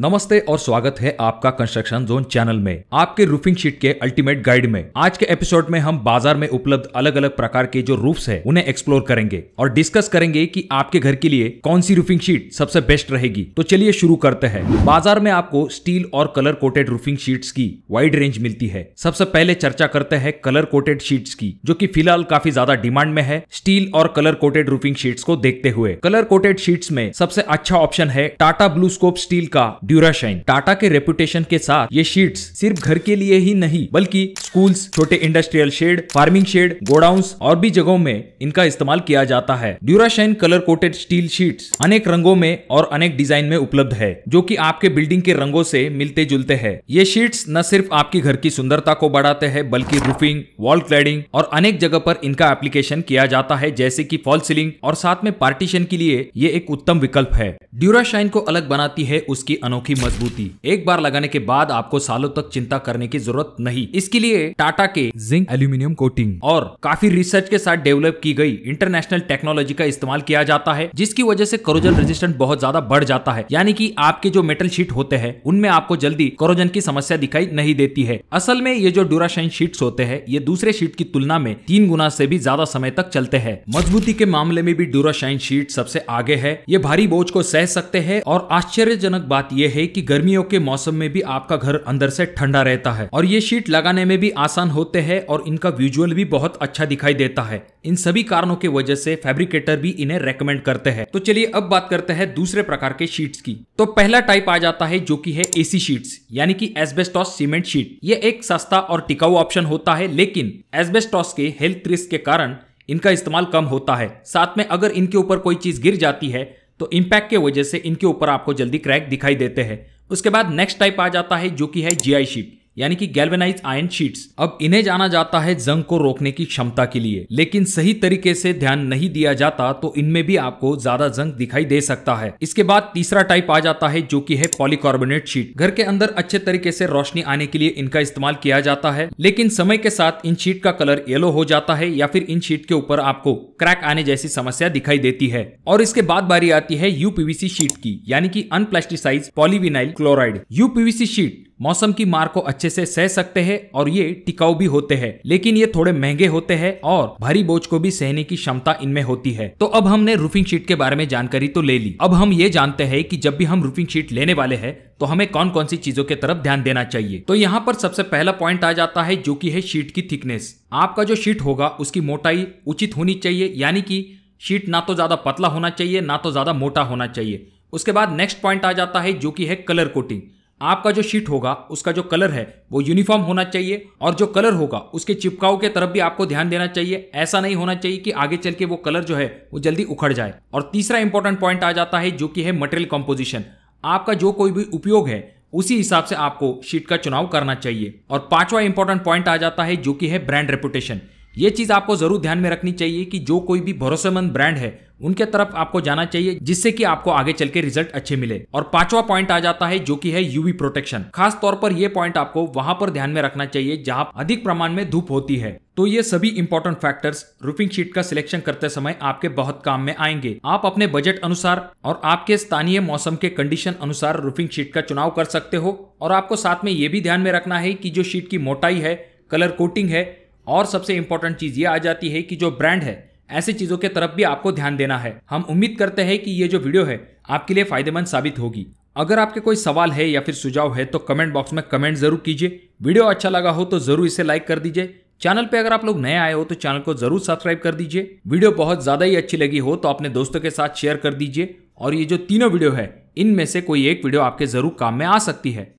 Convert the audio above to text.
नमस्ते और स्वागत है आपका कंस्ट्रक्शन जोन चैनल में आपके रूफिंग शीट के अल्टीमेट गाइड में आज के एपिसोड में हम बाजार में उपलब्ध अलग अलग प्रकार के जो रूफ्स हैं उन्हें एक्सप्लोर करेंगे और डिस्कस करेंगे कि आपके घर के लिए कौन सी रूफिंग शीट सबसे बेस्ट रहेगी तो चलिए शुरू करते हैं बाजार में आपको स्टील और कलर कोटेड रूफिंग शीट की वाइड रेंज मिलती है सबसे पहले चर्चा करते हैं कलर कोटेड शीट की जो की फिलहाल काफी ज्यादा डिमांड में है स्टील और कलर कोटेड रूफिंग शीट को देखते हुए कलर कोटेड शीट्स में सबसे अच्छा ऑप्शन है टाटा ब्लू स्कोप स्टील का ड्यूराशाइन टाटा के रेपुटेशन के साथ ये शीट्स सिर्फ घर के लिए ही नहीं बल्कि स्कूल्स छोटे industrial shed farming shed godown और भी जगहों में इनका इस्तेमाल किया जाता है Durashine colour coated steel sheets अनेक रंगों में और अनेक डिजाइन में उपलब्ध है जो की आपके बिल्डिंग के रंगों से मिलते जुलते हैं ये शीट्स न सिर्फ आपकी घर की सुंदरता को बढ़ाते हैं बल्कि रूफिंग वॉल क्लैडिंग और अनेक जगह पर इनका एप्लीकेशन किया जाता है जैसे की फॉल सीलिंग और साथ में पार्टीशन के लिए ये एक उत्तम विकल्प है ड्यूराशाइन को अलग बनाती है उसकी अनु अनोखी मजबूती एक बार लगाने के बाद आपको सालों तक चिंता करने की जरूरत नहीं इसके लिए टाटा के जिंक एल्यूमिनियम कोटिंग और काफी रिसर्च के साथ डेवलप की गई इंटरनेशनल टेक्नोलॉजी का इस्तेमाल किया जाता है जिसकी वजह से करोजन रेजिस्टेंट बहुत ज्यादा बढ़ जाता है यानी कि आपके जो मेटल शीट होते हैं उनमें आपको जल्दी करोजन की समस्या दिखाई नहीं देती है असल में ये जो ड्यूराशाइन शीट होते हैं ये दूसरे शीट की तुलना में तीन गुना से भी ज्यादा समय तक चलते हैं मजबूती के मामले में भी ड्यूराशाइन शीट सबसे आगे है ये भारी बोझ को सह सकते हैं और आश्चर्यजनक बात यह है कि गर्मियों के मौसम में भी आपका घर अंदर से ठंडा रहता है और ये शीट लगाने में भी आसान होते हैं और इनका विजुअल भी बहुत अच्छा दिखाई देता है इन सभी कारणों के वजह से फैब्रिकेटर भी इन्हें रेकमेंड करते हैं तो चलिए अब बात करते हैं दूसरे प्रकार के शीट्स की तो पहला टाइप आ जाता है जो कि है एसी शीट्स यानी कि एसबेस्टॉस सीमेंट शीट ये एक सस्ता और टिकाऊ ऑप्शन होता है लेकिन एसबेस्टॉस के हेल्थ रिस्क के कारण इनका इस्तेमाल कम होता है साथ में अगर इनके ऊपर कोई चीज गिर जाती है तो इंपैक्ट की वजह से इनके ऊपर आपको जल्दी क्रैक दिखाई देते हैं उसके बाद नेक्स्ट टाइप आ जाता है जो कि है जीआई शीट यानी कि गैल्वेनाइज आयन शीट्स अब इन्हें जाना जाता है जंग को रोकने की क्षमता के लिए लेकिन सही तरीके से ध्यान नहीं दिया जाता तो इनमें भी आपको ज्यादा जंग दिखाई दे सकता है इसके बाद तीसरा टाइप आ जाता है जो की है पॉलीकार्बोनेट शीट घर के अंदर अच्छे तरीके से रोशनी आने के लिए इनका इस्तेमाल किया जाता है लेकिन समय के साथ इन शीट का कलर येलो हो जाता है या फिर इन शीट के ऊपर आपको क्रैक आने जैसी समस्या दिखाई देती है और इसके बाद बारी आती है यू शीट की यानी कि unplasticised polyvinyl chloride U sheet मौसम की मार को अच्छे से सह सकते हैं और ये टिकाऊ भी होते हैं लेकिन ये थोड़े महंगे होते हैं और भारी बोझ को भी सहने की क्षमता इनमें होती है तो अब हमने रूफिंग शीट के बारे में जानकारी तो ले ली अब हम ये जानते हैं कि जब भी हम रूफिंग शीट लेने वाले हैं तो हमें कौन कौन सी चीजों के तरफ ध्यान देना चाहिए तो यहाँ पर सबसे पहला पॉइंट आ जाता है जो की है शीट की थिकनेस आपका जो शीट होगा उसकी मोटाई उचित होनी चाहिए यानी कि शीट ना तो ज्यादा पतला होना चाहिए ना तो ज्यादा मोटा होना चाहिए उसके बाद नेक्स्ट पॉइंट आ जाता है जो कि है कलर कोटिंग आपका जो शीट होगा उसका जो कलर है वो यूनिफॉर्म होना चाहिए और जो कलर होगा उसके चिपकाव के तरफ भी आपको ध्यान देना चाहिए ऐसा नहीं होना चाहिए कि आगे चल के वो कलर जो है वो जल्दी उखड़ जाए और तीसरा इंपॉर्टेंट पॉइंट आ जाता है जो कि है मटेरियल कॉम्पोजिशन आपका जो कोई भी उपयोग है उसी हिसाब से आपको शीट का चुनाव करना चाहिए और पांचवा इंपॉर्टेंट पॉइंट आ जाता है जो कि है ब्रांड रेपुटेशन ये चीज़ आपको ज़रूर ध्यान में रखनी चाहिए कि जो कोई भी भरोसेमंद ब्रांड है उनके तरफ आपको जाना चाहिए जिससे कि आपको आगे चल के रिजल्ट अच्छे मिले और पांचवा पॉइंट आ जाता है जो कि है यूवी प्रोटेक्शन खास तौर पर यह पॉइंट आपको वहां पर ध्यान में रखना चाहिए जहां अधिक प्रमाण में धूप होती है तो ये सभी इंपॉर्टेंट फैक्टर्स रूफिंग शीट का सिलेक्शन करते समय आपके बहुत काम में आएंगे आप अपने बजट अनुसार और आपके स्थानीय मौसम के कंडीशन अनुसार रूफिंग शीट का चुनाव कर सकते हो और आपको साथ में ये भी ध्यान में रखना है कि जो शीट की मोटाई है कलर कोटिंग है और सबसे इंपॉर्टेंट चीज ये आ जाती है कि जो ब्रांड है ऐसी चीजों के तरफ भी आपको ध्यान देना है हम उम्मीद करते हैं कि ये जो वीडियो है आपके लिए फायदेमंद साबित होगी अगर आपके कोई सवाल है या फिर सुझाव है तो कमेंट बॉक्स में कमेंट जरूर कीजिए वीडियो अच्छा लगा हो तो जरूर इसे लाइक कर दीजिए चैनल पे अगर आप लोग नए आए हो तो चैनल को जरूर सब्सक्राइब कर दीजिए वीडियो बहुत ज्यादा ही अच्छी लगी हो तो अपने दोस्तों के साथ शेयर कर दीजिए और ये जो तीनों वीडियो है इनमें से कोई एक वीडियो आपके जरूर काम में आ सकती है